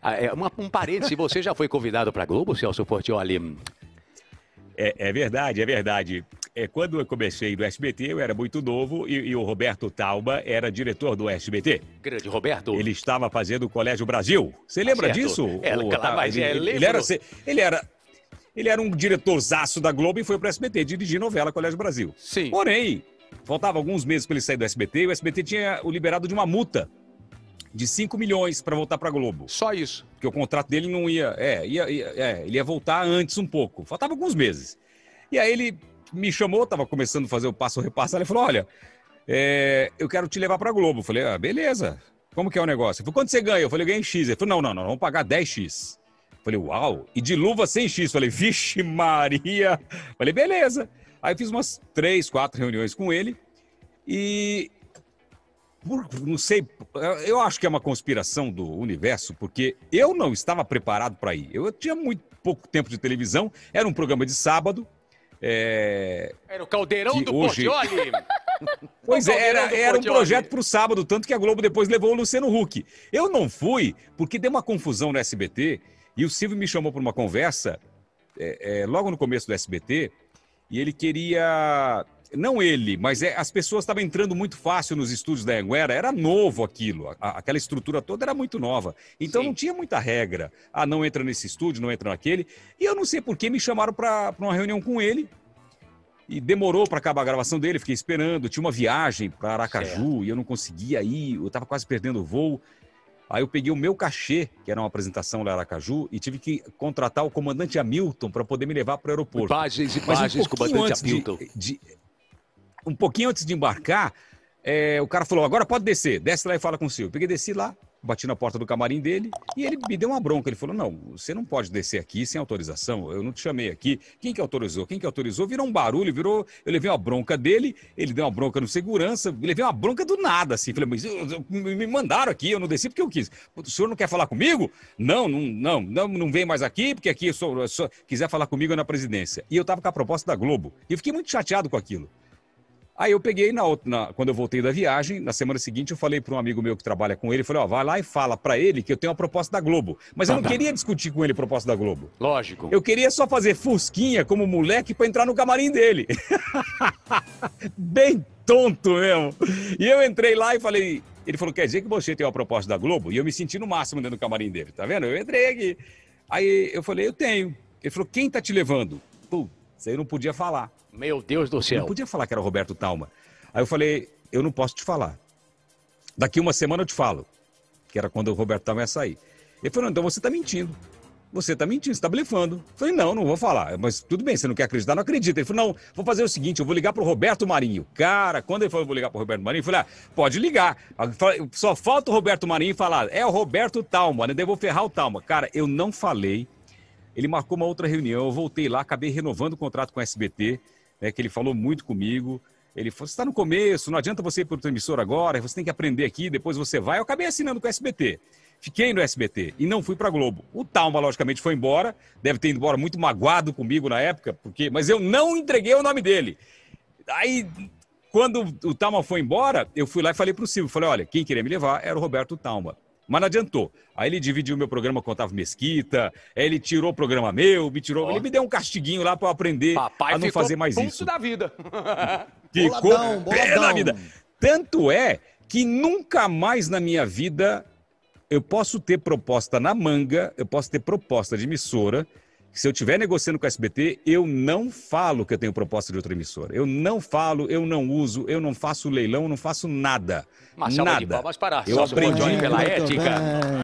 Ah, é uma, um parênteses, você já foi convidado para a Globo, Celso Portioli? Hum. É, é verdade, é verdade. É, quando eu comecei do SBT, eu era muito novo e, e, o Roberto Tauba era diretor do SBT. Grande Roberto. Ele estava fazendo o Colégio Brasil. Você lembra disso? É, o, claro, mas ele, é, ele, ele, era, ele era ele era um diretorzaço da Globo e foi para o SBT dirigir novela Colégio Brasil. Sim. Porém, faltava alguns meses para ele sair do SBT e o SBT tinha o liberado de uma multa de 5 milhões para voltar para Globo. Só isso. Porque o contrato dele não ia. É, ia, ia é, ele ia voltar antes um pouco. Faltava alguns meses. E aí ele me chamou, estava começando a fazer o passo repasso. Ele falou: Olha, é, eu quero te levar para Globo. Eu falei: ah, beleza. Como que é o negócio? Ele falou: Quanto você ganha? Eu falei: Eu ganhei X. Ele falou: Não, não, não, vamos pagar 10X. falei: Uau. E de luva sem X. falei: Vixe, Maria. falei: Beleza. Aí fiz umas três, quatro reuniões com ele. E por, não sei, eu acho que é uma conspiração do universo, porque eu não estava preparado para ir. Eu tinha muito pouco tempo de televisão, era um programa de sábado. É... Era o Caldeirão do hoje... Portioli! Pois é, era, era um projeto para o sábado, tanto que a Globo depois levou o Luciano Huck. Eu não fui, porque deu uma confusão no SBT, e o Silvio me chamou para uma conversa, é, é, logo no começo do SBT, e ele queria não ele, mas é, as pessoas estavam entrando muito fácil nos estúdios da Anguera, era novo aquilo, a, aquela estrutura toda era muito nova. Então Sim. não tinha muita regra. Ah, não entra nesse estúdio, não entra naquele. E eu não sei por que me chamaram para uma reunião com ele. E demorou para acabar a gravação dele, fiquei esperando. Tinha uma viagem para Aracaju certo. e eu não conseguia ir, eu estava quase perdendo o voo. Aí eu peguei o meu cachê, que era uma apresentação lá em Aracaju, e tive que contratar o comandante Hamilton para poder me levar para o aeroporto. Pagens e pagens, um comandante Hamilton. De, de, um pouquinho antes de embarcar, é, o cara falou: agora pode descer, desce lá e fala com o Silvio. Eu peguei, desci lá, bati na porta do camarim dele e ele me deu uma bronca. Ele falou: não, você não pode descer aqui sem autorização, eu não te chamei aqui. Quem que autorizou? Quem que autorizou? Virou um barulho, virou. Eu levei uma bronca dele, ele deu uma bronca no segurança, levei uma bronca do nada, assim. Falei, mas eu, eu, me mandaram aqui, eu não desci porque eu quis. O senhor não quer falar comigo? Não, não, não, não, não vem mais aqui, porque aqui eu sou, eu sou, quiser falar comigo é na presidência. E eu tava com a proposta da Globo. E eu fiquei muito chateado com aquilo. Aí eu peguei, na, na, quando eu voltei da viagem, na semana seguinte eu falei para um amigo meu que trabalha com ele, falei, ó, vai lá e fala para ele que eu tenho uma proposta da Globo. Mas eu não tá, tá. queria discutir com ele a proposta da Globo. Lógico. Eu queria só fazer fusquinha como moleque para entrar no camarim dele. Bem tonto mesmo. E eu entrei lá e falei, ele falou, quer dizer que você tem uma proposta da Globo? E eu me senti no máximo dentro do camarim dele, tá vendo? Eu entrei aqui. Aí eu falei, eu tenho. Ele falou, quem tá te levando? isso aí eu não podia falar. Meu Deus do céu. Eu não podia falar que era o Roberto Talma. Aí eu falei, eu não posso te falar. Daqui uma semana eu te falo. Que era quando o Roberto Talma ia sair. Ele falou, então você está mentindo. Você está mentindo, você tá blefando. Eu falei, não, não vou falar. Mas tudo bem, você não quer acreditar, não acredita. Ele falou, não, vou fazer o seguinte, eu vou ligar pro Roberto Marinho. Cara, quando ele falou, vou ligar pro Roberto Marinho, eu falei, ah, pode ligar. Só falta o Roberto Marinho falar, é o Roberto Talma, né? eu vou ferrar o Talma. Cara, eu não falei. Ele marcou uma outra reunião, eu voltei lá, acabei renovando o contrato com o SBT né, que ele falou muito comigo. Ele falou: você está no começo, não adianta você ir para o emissor agora, você tem que aprender aqui, depois você vai. Eu acabei assinando com o SBT. Fiquei no SBT e não fui para Globo. O Talma, logicamente, foi embora, deve ter ido embora muito magoado comigo na época, porque mas eu não entreguei o nome dele. Aí, quando o Talma foi embora, eu fui lá e falei para o Silvio: falei, olha, quem queria me levar era o Roberto Talma. Mas não adiantou. Aí ele dividiu meu programa com o Otávio Mesquita, aí ele tirou o programa meu, me tirou. Oh. Ele me deu um castiguinho lá para eu aprender Papai a não fazer mais isso. da vida. ficou boladão, boladão. da vida. Tanto é que nunca mais na minha vida eu posso ter proposta na manga, eu posso ter proposta de emissora, se eu estiver negociando com a SBT, eu não falo que eu tenho proposta de outra emissora. Eu não falo, eu não uso, eu não faço leilão, eu não faço nada. Uma nada. para eu aprendi pela ética.